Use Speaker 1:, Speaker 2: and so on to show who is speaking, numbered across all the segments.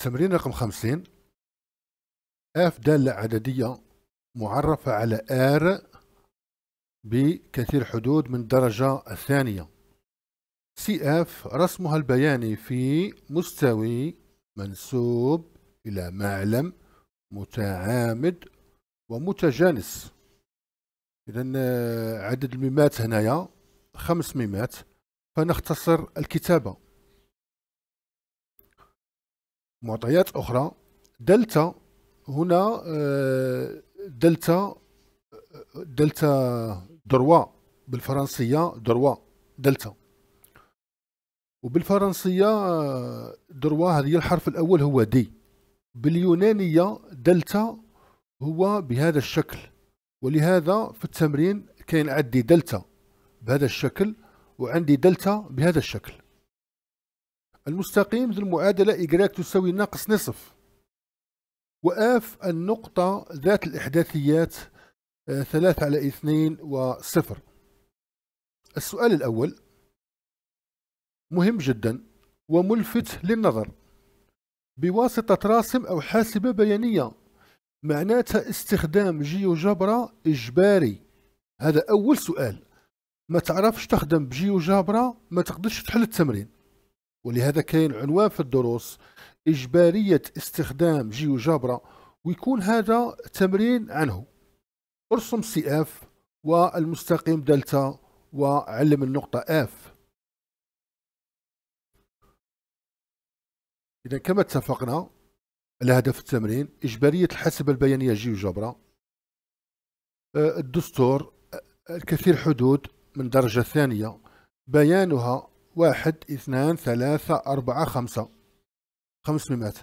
Speaker 1: التمرين رقم 50 اف دالة عددية معرفة على ار بكثير حدود من الدرجة الثانية سي اف رسمها البياني في مستوي منسوب إلى معلم متعامد ومتجانس إذا آه، عدد الميمات هنايا خمس ميمات فنختصر الكتابة معطيات أخرى دلتا هنا آه، دلتا دلتا دروا بالفرنسية دروا دلتا وبالفرنسية آه، دروا هذه الحرف الأول هو دي باليونانية دلتا هو بهذا الشكل ولهذا في التمرين كاين عندي دلتا بهذا الشكل وعندي دلتا بهذا الشكل المستقيم ذو المعادلة إيكغيك تساوي ناقص نصف وآف النقطة ذات الإحداثيات آه، ثلاث على اثنين وصفر السؤال الأول مهم جدا وملفت للنظر بواسطة راسم أو حاسبة بيانية معناتها استخدام جيوجبرا إجباري هذا أول سؤال ما تعرفش تخدم بجيوجبرا ما تقدرش تحل التمرين ولهذا كاين عنوان في الدروس إجبارية استخدام جيو جابرا ويكون هذا تمرين عنه ارسم سي اف والمستقيم دلتا وعلم النقطة
Speaker 2: اف إذا كما
Speaker 1: اتفقنا على هدف التمرين إجبارية الحاسبة البيانية جيو جابرا أه، الدستور أه، الكثير حدود من درجة ثانية بيانها واحد اثنان ثلاثة أربعة خمسة خمس ميمات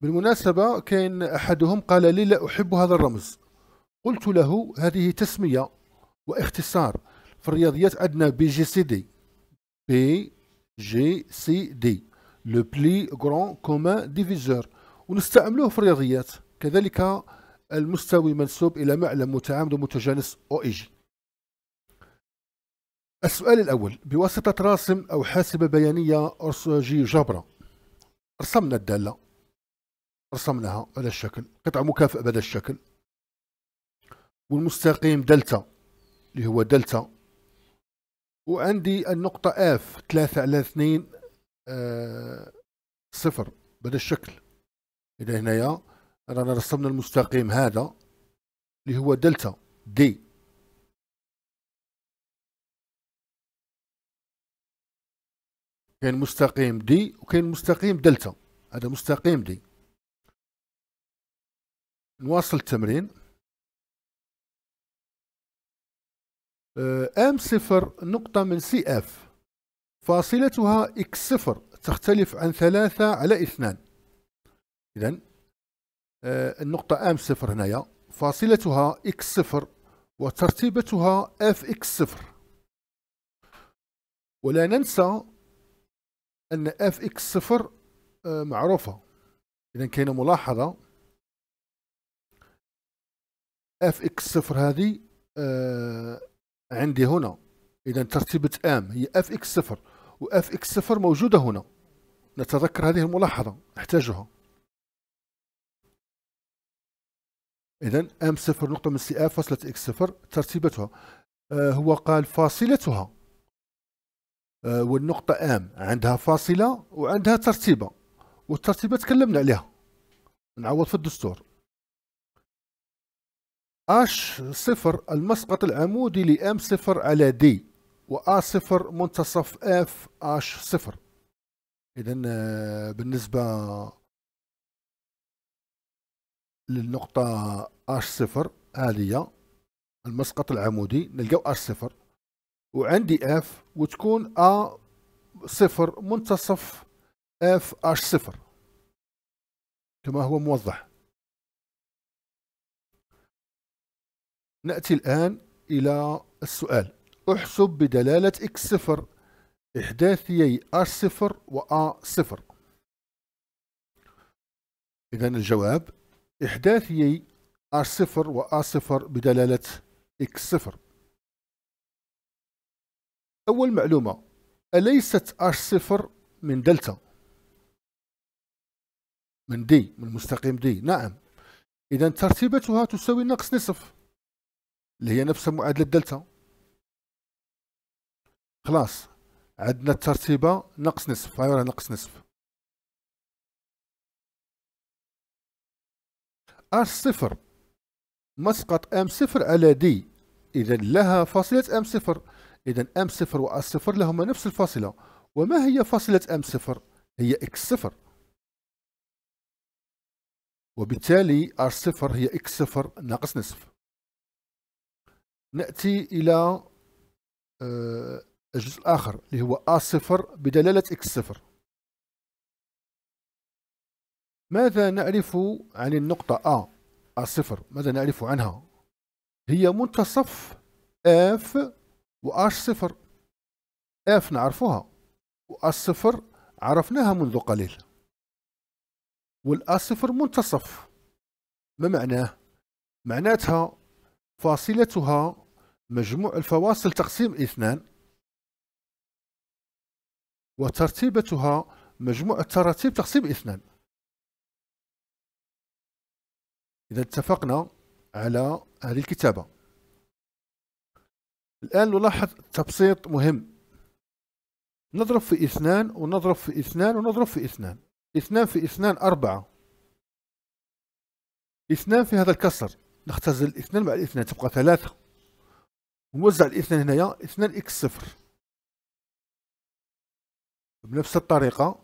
Speaker 1: بالمناسبة كان أحدهم قال لي لا أحب هذا الرمز قلت له هذه تسمية واختصار في الرياضيات عندنا بي جي سي دي بي جي سي دي لو بلي غران كومان ديفيزور ونستعملوه في الرياضيات كذلك المستوي منسوب إلى معلم متعامد متجانس أو إيجي السؤال الأول بواسطة راسم أو حاسبة بيانية أرسجي جبرة رسمنا الدالة رسمناها على الشكل قطعة مكافئة بهذا الشكل والمستقيم دلتا اللي هو دلتا وعندي النقطة اف ثلاثة على اثنين آه صفر بهذا الشكل إذا هنايا رانا رسمنا المستقيم هذا اللي هو
Speaker 2: دلتا دي كاين مستقيم دي وكاين مستقيم دلتا هذا مستقيم دي نواصل التمرين
Speaker 1: آه، ام صفر نقطة من سي اف فاصلتها اكس صفر تختلف عن ثلاثة على اثنان اذا آه، النقطة ام صفر هنايا فاصلتها اكس صفر وترتيبتها اف اكس صفر ولا ننسى ان اف اكس صفر آه، معروفه اذا كاينه ملاحظه اف اكس صفر هذه آه، عندي هنا اذا ترتيبة ام هي اف اكس صفر واف اكس صفر موجوده هنا نتذكر هذه الملاحظه نحتاجها اذا ام صفر نقطه من سي اف فاصله اكس صفر ترتيبتها آه، هو قال فاصلتها آه، والنقطة ام عندها فاصلة وعندها ترتيبة والترتيبة تكلمنا عليها نعوض في الدستور اش صفر المسقط العمودي لام صفر على دي و أ صفر منتصف اف اش صفر إذا آه، بالنسبة للنقطة اش صفر هذه المسقط العمودي نلقاو اش صفر وعندي اف وتكون ا صفر منتصف اف اش صفر
Speaker 2: كما هو موضح
Speaker 1: نأتي الآن إلى السؤال احسب بدلالة اكس صفر إحداثيي اش صفر و ا صفر إذا الجواب إحداثيي اش صفر و ا صفر بدلالة اكس صفر أول معلومة أليست اش صفر من دلتا من دي من مستقيم دي نعم إذا ترتيبتها تساوي ناقص نصف اللي هي نفس معادلة دلتا خلاص
Speaker 2: عندنا الترتيبة ناقص نصف هاي ناقص نصف
Speaker 1: اش صفر مسقط ام صفر على دي إذا لها فاصلة ام صفر إذا أم صفر وأ صفر لهما نفس الفاصلة وما هي فاصلة أم صفر؟ هي إكس صفر وبالتالي R صفر هي اكس صفر ناقص نصف
Speaker 2: نأتي إلى آه، الجزء الآخر
Speaker 1: اللي هو أ صفر بدلالة إكس صفر ماذا نعرف عن النقطة أ أ صفر ماذا نعرف عنها هي منتصف F و واش صفر اف نعرفوها واش صفر عرفناها منذ قليل والاس صفر منتصف ما معناه معناتها فاصلتها مجموع الفواصل تقسيم اثنان وترتيبتها مجموع التراتيب تقسيم اثنان
Speaker 2: إذا اتفقنا على هذه الكتابة
Speaker 1: الآن نلاحظ تبسيط مهم نضرب في اثنان ونضرب في اثنان ونضرب في اثنان اثنان في اثنان أربعة اثنان في هذا الكسر نختزل اثنان مع الاثنان تبقى ثلاثة ونوزع الاثنان هنايا اثنان اكس صفر
Speaker 2: بنفس الطريقة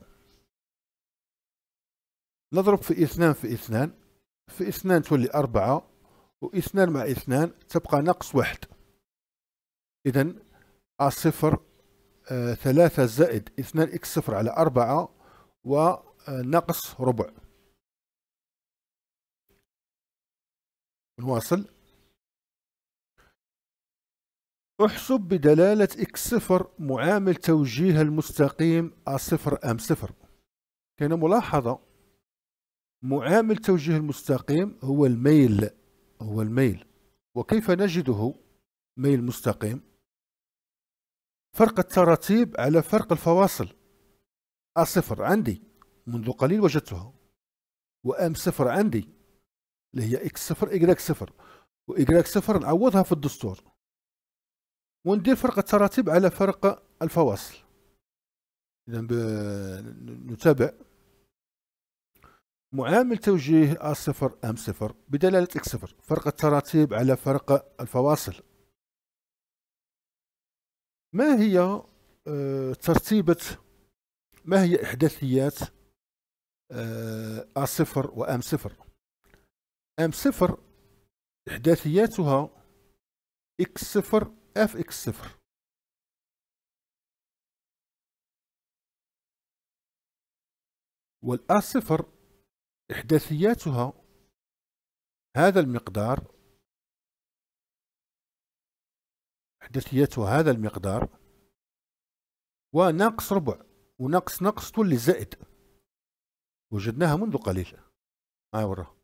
Speaker 1: نضرب في اثنان في اثنان في اثنان تولي أربعة واثنان مع اثنان تبقى ناقص واحد إذا الصفر آه، ثلاثة زائد اثنان إكس صفر على أربعة وناقص آه، ربع نواصل احسب بدلالة اكس صفر معامل توجيه المستقيم أ صفر ام صفر كاين ملاحظة معامل توجيه المستقيم هو الميل هو الميل وكيف نجده ميل مستقيم فرق التراتيب على فرق الفواصل أ صفر عندي منذ قليل وجدتها وام صفر عندي اللي هي اكس صفر إكراك صفر إكراك صفر نعوضها في الدستور وندير فرق التراتيب على فرق الفواصل إذا نتابع معامل توجيه أ صفر أم صفر بدلالة إكس صفر فرق التراتيب على فرق الفواصل ما هي آه، ترتيبة ما هي إحداثيات أ آه، صفر وأم صفر أم صفر إحداثياتها
Speaker 2: إكس صفر اف إكس صفر والأ صفر إحداثياتها هذا المقدار حدثيته هذا المقدار
Speaker 1: وناقص ربع وناقص نقص تولي زائد وجدناها منذ قليل معي آه، وراه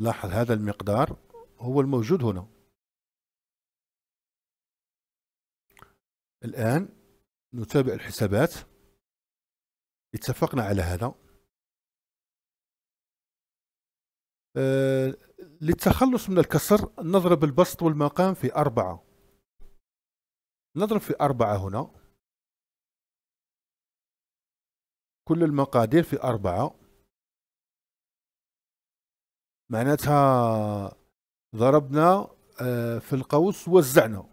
Speaker 1: لاحظ هذا المقدار هو الموجود هنا
Speaker 2: الآن نتابع الحسابات اتفقنا على هذا أه للتخلص من الكسر نضرب البسط والمقام في أربعة نضرب في أربعة هنا كل المقادير في أربعة
Speaker 1: معناتها ضربنا آه، في القوس وزعنا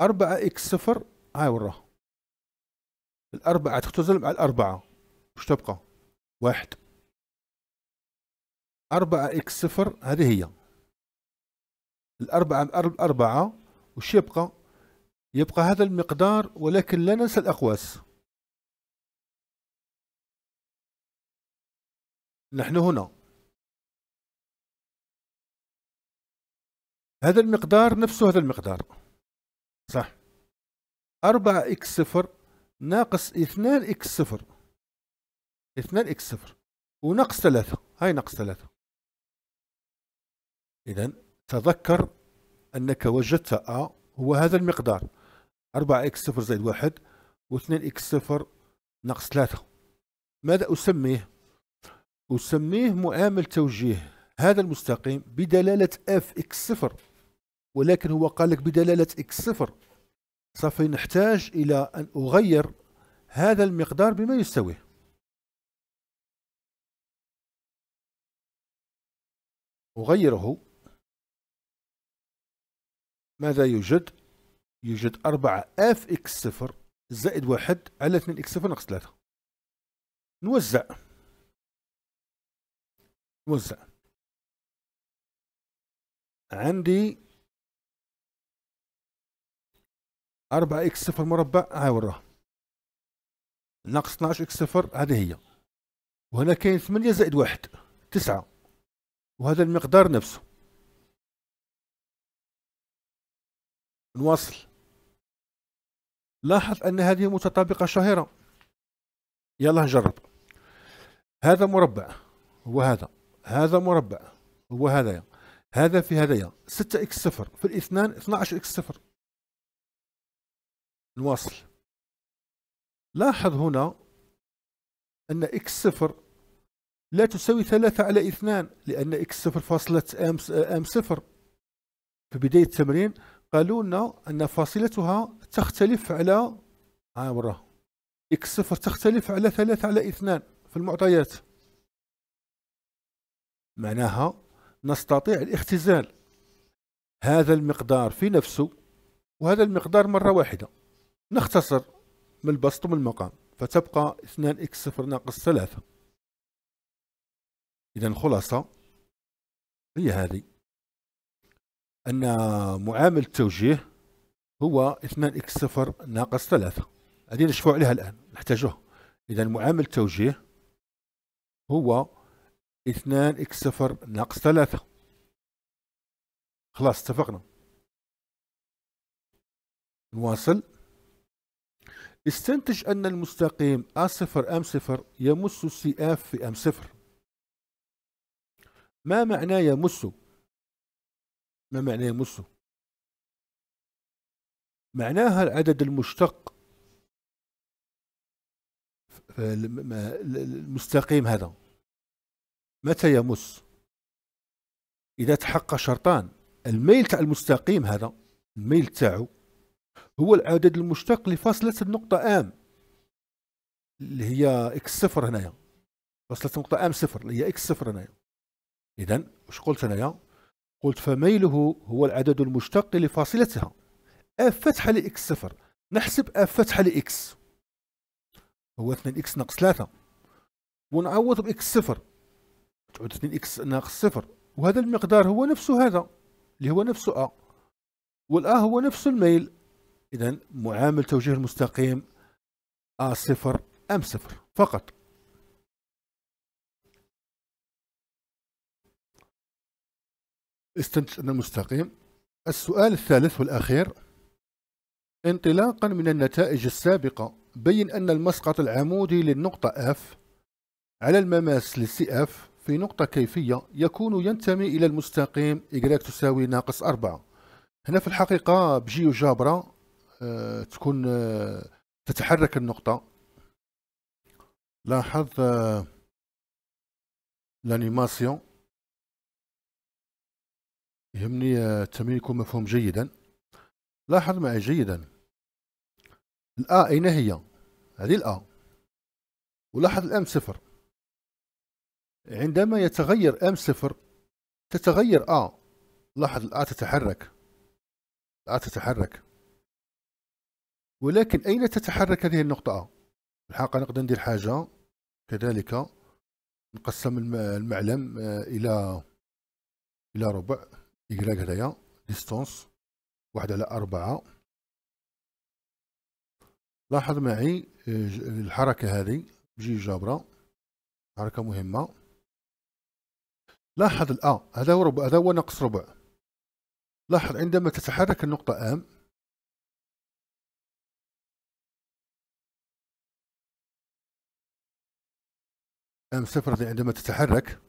Speaker 1: أربعة إكس صفر هاي وراه الأربعة تختزل مع الأربعة وش تبقى واحد أربعة إكس صفر هذه هي الأربعة أربعة الأربعة وش يبقى يبقى هذا المقدار ولكن لا
Speaker 2: ننسى الأقواس نحن هنا
Speaker 1: هذا المقدار نفسه هذا المقدار صح أربعة إكس صفر ناقص اثنان إكس صفر اثنان إكس صفر وناقص ثلاثة هاي ناقص ثلاثة إذا تذكر أنك وجدت أ هو هذا المقدار 4 اكس صفر زائد واحد 2 اكس صفر ناقص ثلاثة ماذا أسميه؟ أسميه معامل توجيه هذا المستقيم بدلالة اف اكس صفر ولكن هو قال لك بدلالة اكس صفر سوف نحتاج إلى أن أغير هذا المقدار بما يساويه
Speaker 2: أغيره ماذا يوجد؟ يوجد 4 اف اكس صفر زائد واحد على 2 اكس صفر ناقص 3 نوزع نوزع عندي 4 اكس صفر مربع هاي وراها ناقص 12 اكس صفر هذه هي وهنا كاين 8 زائد واحد تسعة وهذا المقدار نفسه نواصل لاحظ أن هذه
Speaker 1: متطابقة شهيرة يلا نجرب هذا مربع هو هذا هذا مربع هو هذايا هذا في هذايا 6 اكس صفر في الاثنان 12 اكس صفر نواصل لاحظ هنا أن اكس صفر لا تساوي ثلاثة على اثنان لأن اكس صفر فاصلة ام صفر في بداية التمرين قالوا لنا أن فاصلتها تختلف على عامرة إكس صفر تختلف على ثلاثة على اثنان في المعطيات معناها نستطيع الاختزال هذا المقدار في نفسه وهذا المقدار مرة واحدة نختصر من البسط ومن المقام فتبقى اثنان اكس صفر ناقص ثلاثة إذا الخلاصة هي هذه أن معامل التوجيه هو 2 اكس صفر ناقص 3 هذه نشوفوا عليها الان نحتاجوها اذا معامل التوجيه هو 2 اكس صفر ناقص 3 خلاص اتفقنا نواصل استنتج أن المستقيم A صفر m صفر يمس سي اف في m صفر ما معنى يمس ما معنى
Speaker 2: يمسه معناها العدد المشتق المستقيم هذا
Speaker 1: متى يمس إذا تحقق شرطان الميل تاع المستقيم هذا الميل تاعو هو العدد المشتق لفاصلة النقطة ام اللي هي اكس صفر هنايا فاصلة النقطة ام صفر اللي هي اكس صفر هنايا إذا واش قلت هنايا قلت فميله هو العدد المشتق لفاصلتها اف آه، فتحه لاكس صفر نحسب اف آه، فتحه لاكس هو 2 اكس ناقص 3 ونعوض باكس صفر تعود 2 اكس ناقص صفر وهذا المقدار هو نفسه هذا اللي هو نفسه ا آه. والا هو نفس الميل اذا معامل توجيه المستقيم ا صفر ام صفر فقط
Speaker 2: استنتج أن المستقيم
Speaker 1: السؤال الثالث والأخير انطلاقا من النتائج السابقة بين أن المسقط العمودي للنقطة F على المماس للسي اف في نقطة كيفية يكون ينتمي إلى المستقيم y تساوي ناقص أربعة هنا في الحقيقة بجيو جابرا أه تكون أه تتحرك النقطة لاحظ أه
Speaker 2: الانيماسيون يهمني التمرين آه، يكون مفهوم جيدا لاحظ معي جيدا الأ أين هي
Speaker 1: هذه الأ ولاحظ الأم صفر عندما يتغير أم صفر تتغير أ لاحظ الأ تتحرك الأ تتحرك ولكن أين تتحرك هذه النقطة أ الحقيقة نقدر ندير حاجة كذلك نقسم المعلم إلى إلى ربع إكراك هذايا
Speaker 2: ديستونس واحد على أربعة لاحظ
Speaker 1: معي آه، الحركة هذه بجي جابرة حركة مهمة لاحظ الأ هذا هو ربع هذا هو ناقص ربع
Speaker 2: لاحظ عندما تتحرك النقطة أم أم صفر عندما تتحرك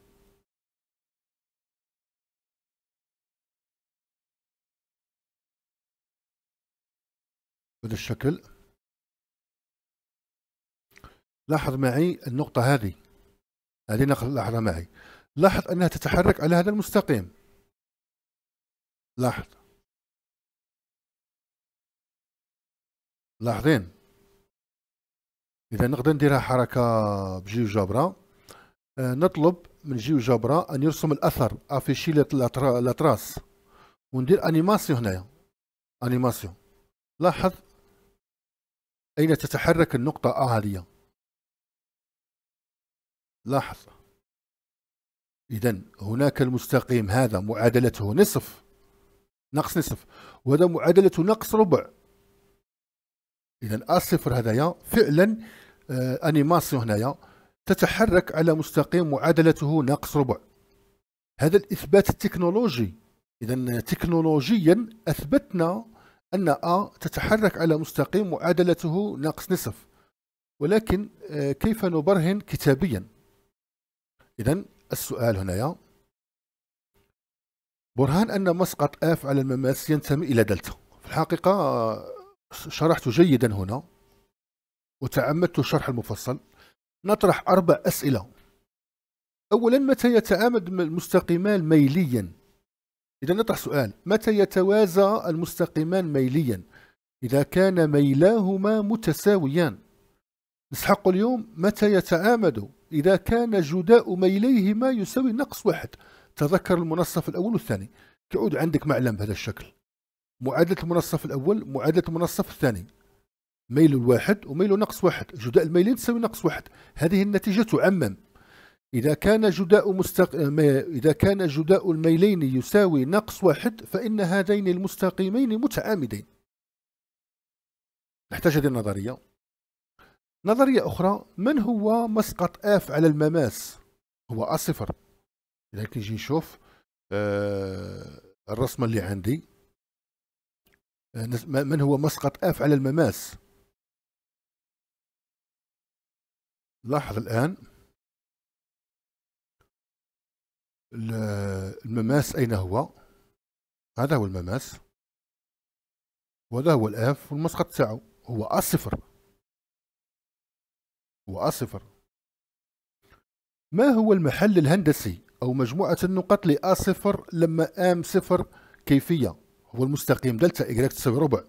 Speaker 2: بهذا الشكل
Speaker 1: لاحظ معي النقطة هذه هذه لاحظها معي لاحظ أنها تتحرك على هذا المستقيم لاحظ لاحظين إذا نقدر نديرها حركة بجيو جبرة آه نطلب من جيو جبرة أن يرسم الأثر أفيشي لاتراس وندير أنيماسيون هنايا أنيماسيون لاحظ أين
Speaker 2: تتحرك النقطة أ آه، هذه لاحظ
Speaker 1: إذا هناك المستقيم هذا معادلته نصف نقص نصف وهذا معادلته نقص ربع إذا الصفر هذايا فعلا آه أنيماسيون هنايا تتحرك على مستقيم معادلته ناقص ربع هذا الإثبات التكنولوجي إذا تكنولوجيا أثبتنا أن أ تتحرك على مستقيم معادلته ناقص نصف ولكن آه، كيف نبرهن كتابيا إذا السؤال هنايا برهان أن مسقط آف على المماس ينتمي إلى دلتا في الحقيقة شرحت جيدا هنا وتعمدت الشرح المفصل نطرح أربع أسئلة أولا متى يتعامد المستقيمان ميليا إذا نطرح سؤال متى يتوازى المستقيمان ميليا إذا كان ميلاهما متساويان نسحق اليوم متى يتعامد إذا كان جداء ميليهما يساوي نقص واحد تذكر المنصف الأول والثاني تعود عندك معلم بهذا الشكل معادلة المنصف الأول معادلة المنصف الثاني ميل الواحد وميل نقص واحد جداء الميلين تساوي نقص واحد هذه النتيجة تعمم إذا كان جداء مستق... إذا كان جداء الميلين يساوي نقص واحد فإن هذين المستقيمين متعامدين نحتاج هذه النظرية نظرية أخرى من هو مسقط آف على المماس هو صفر إذا كنجي نشوف آه الرسمة اللي عندي آه، من هو مسقط آف على المماس
Speaker 2: لاحظ الآن
Speaker 1: المماس أين هو هذا هو المماس وهذا هو الآف والمسقط تاعو هو صفر وأصفر ما هو المحل الهندسي أو مجموعة النقط لأ صفر لما أم صفر كيفية هو المستقيم دلتا Y تساوي ربع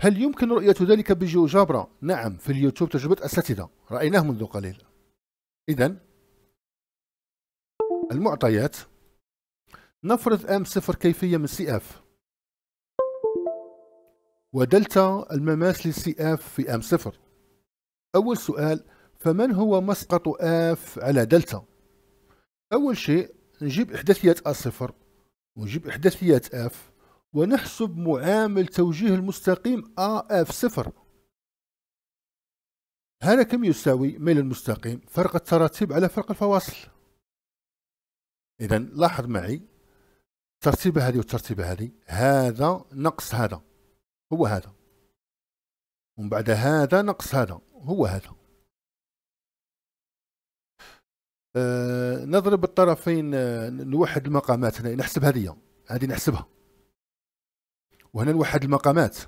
Speaker 1: هل يمكن رؤية ذلك بجيوجابرا؟ نعم في اليوتيوب تجربة أساتذة رأيناه منذ قليل إذا المعطيات نفرض ام صفر كيفية من سي اف ودلتا المماس لسي اف في ام صفر أول سؤال فمن هو مسقط آف على دلتا؟ أول شيء نجيب إحداثيات أ صفر ونجيب إحداثيات آف ونحسب معامل توجيه المستقيم أ آف صفر هذا كم يساوي ميل المستقيم فرق التراتيب على فرق الفواصل إذا لاحظ معي الترتيبة هذه والترتيبة هذه هذا نقص هذا هو هذا ومن بعد هذا نقص هذا هو هذا أه نضرب الطرفين آه، نوحد المقامات هنا نحسب هذه هذه نحسبها وهنا نوحد المقامات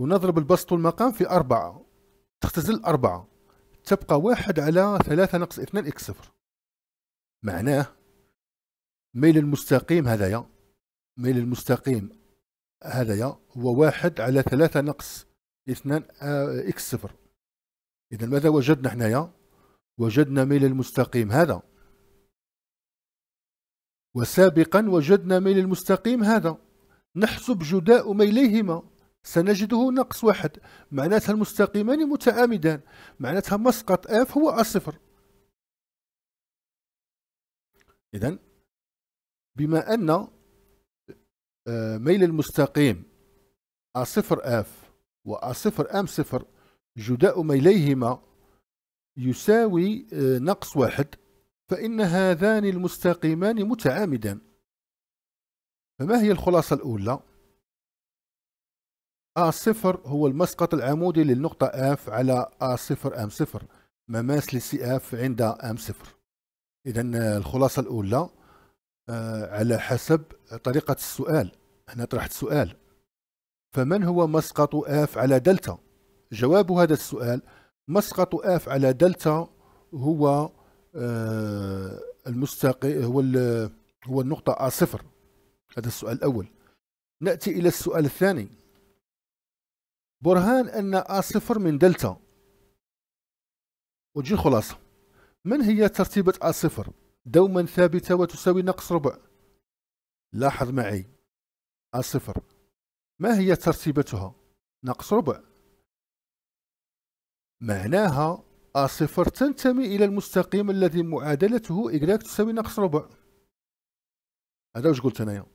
Speaker 1: ونضرب البسط والمقام في أربعة تختزل أربعة تبقى واحد على ثلاثة ناقص اثنان إكس صفر معناه ميل المستقيم هذايا ميل المستقيم هذايا هو واحد على ثلاثة ناقص اثنان آه، اكس صفر اذا ماذا وجدنا حنايا وجدنا ميل المستقيم هذا وسابقا وجدنا ميل المستقيم هذا نحسب جداء ميليهما سنجده نقص واحد معناتها المستقيمان متآمدان معناتها مسقط اف هو الصفر إذا بما أن آه، ميل المستقيم صفر اف وa أم صفر جداء ميليهما يساوي آه، نقص واحد فإن هذان المستقيمان متعامدان فما هي الخلاصة أ صفر هو المسقط العمودي للنقطة F علي أ صفر أم صفر مماس لسي F عند أم صفر إذا آه، الخلاصة الأولى آه، على حسب طريقة السؤال أنا طرحت سؤال فمن هو مسقط اف على دلتا جواب هذا السؤال مسقط اف على دلتا هو آه المستقي هو هو النقطة A صفر هذا السؤال الأول نأتي إلى السؤال الثاني برهان أن A صفر من دلتا وتجي الخلاصة من هي ترتيبة A صفر دوما ثابتة وتساوي ناقص ربع لاحظ معي A صفر ما هي ترتيبتها؟ ناقص ربع معناها الصفر تنتمي إلى المستقيم الذي معادلته إكراك تساوي ناقص ربع هذا واش قلت أنايا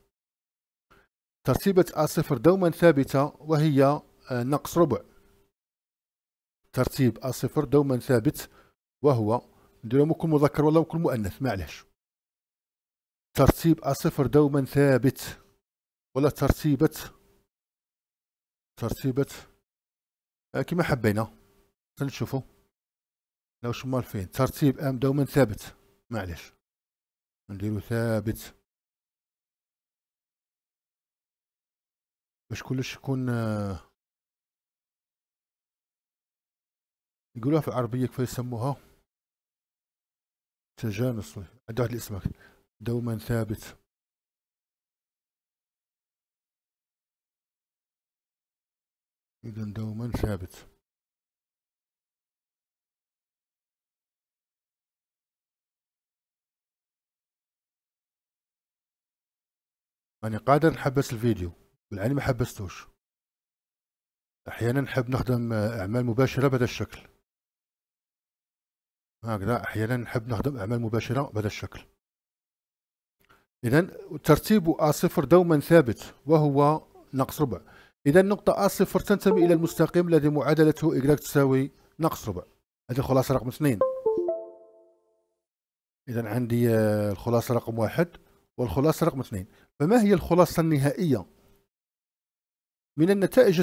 Speaker 1: ترتيبة الصفر دوما ثابتة وهي آه، ناقص ربع ترتيب الصفر دوما ثابت وهو نديرو كل مذكر ولا كل مؤنث معليش ترتيب الصفر دوما ثابت ولا ترتيبة ترتيبة
Speaker 2: آه، كما حبينا نشوفو لو شمال فين ترتيب ام دوما ثابت معليش نديرو ثابت باش كلش يكون آه، يقولوها في العربية كيف يسموها تجانس عندها واحد الاسم دوما ثابت إذا دوما ثابت أنا قادر نحبس الفيديو بالعلم ما حبستوش
Speaker 1: أحيانا نحب نخدم أعمال مباشرة بهذا الشكل هكذا أحيانا نحب نخدم أعمال مباشرة بهذا الشكل إذا ترتيب ا صفر دوما ثابت وهو ناقص ربع إذا أ صفر تنتمي إلى المستقيم الذي معادلته إكراك تساوي ناقص ربع هذه الخلاصة رقم اثنين إذا عندي آه، الخلاصة رقم واحد والخلاصة رقم اثنين فما هي الخلاصة النهائية من النتائج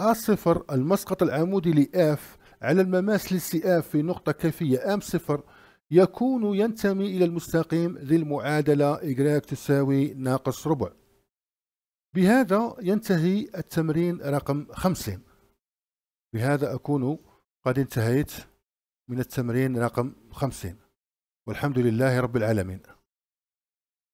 Speaker 1: أ صفر المسقط العمودي لإف F على المماس للسي F في نقطة أم صفر يكون ينتمي إلى المستقيم ذي المعادلة إكراك تساوي ناقص ربع بهذا ينتهي التمرين رقم 50 بهذا أكون قد انتهيت من التمرين رقم 50 والحمد لله رب العالمين